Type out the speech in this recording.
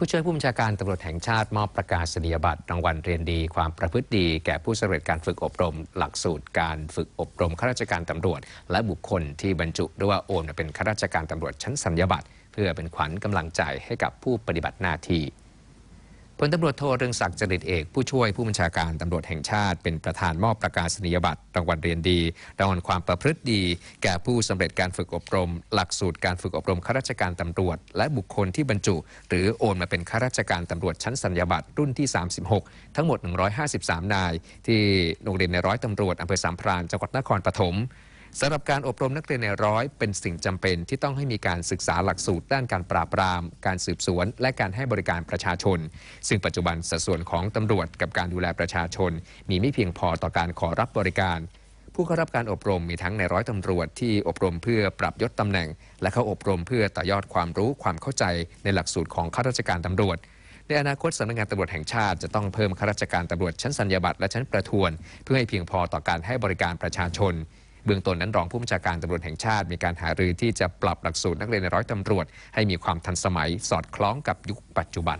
ผู้ช่วยผู้บัญชาการตำรวจแห่งชาติมอบประกาศนียบัตรรางวัลเรียนดีความประพฤติดีแก่ผู้สำเร็จการฝึกอบรมหลักสูตรการฝึกอบรมข้าราชการตำรวจและบุคคลที่บรรจุหรือว่าโอนเป็นข้าราชการตำรวจชั้นสัญญาบัตรเพื่อเป็นขวัญกำลังใจให้กับผู้ปฏิบัติหน้าที่พลตำรวจโทเรืองศักดิ์จริตเอกผู้ช่วยผู้บัญชาการตำรวจแห่งชาติ เป็นประธานมอบประกาศนียบัตรรางวัลเรียนดีรางวัลความประพฤติดี แก่ผู้สำเร็จการฝึกอบรมหลักสูตรการฝึกอบรมข้าราชการตำรวจ และบุคคลที่บรรจุหรือโอนมาเป็นข้าราชการตำรวจชั้นสัญญาบัตรรุ่นที่ 36 ทั้งหมด 153 นาย ที่โรงเรียนในร้อยตำรวจอำเภอสามพรานจังหวัดนครปฐมสำหรับการอบรมนักเรียนในร้อยเป็นสิ่งจำเป็นที่ต้องให้มีการศึกษาหลักสูตรด้านการปราบปราม การสืบสวน และการให้บริการประชาชน ซึ่งปัจจุบันสัดส่วนของตำรวจกับการดูแลประชาชนมีไม่เพียงพอต่อการขอรับบริการ ผู้เข้ารับการอบรมมีทั้งในร้อยตำรวจที่อบรมเพื่อปรับยศตำแหน่ง และเข้าอบรมเพื่อต่อยอดความรู้ความเข้าใจในหลักสูตรของข้าราชการตำรวจ ในอนาคตสำนักงานตำรวจแห่งชาติจะต้องเพิ่มข้าราชการตำรวจชั้นสัญญาบัตรและชั้นประทวนเพื่อให้เพียงพอต่อการให้บริการประชาชนเบื้องต้นนั้นรองผู้บัญชาการตำรวจแห่งชาติ มีการหารือที่จะปรับหลักสูตรนักเรียนในร้อยตำรวจ ให้มีความทันสมัยสอดคล้องกับยุคปัจจุบัน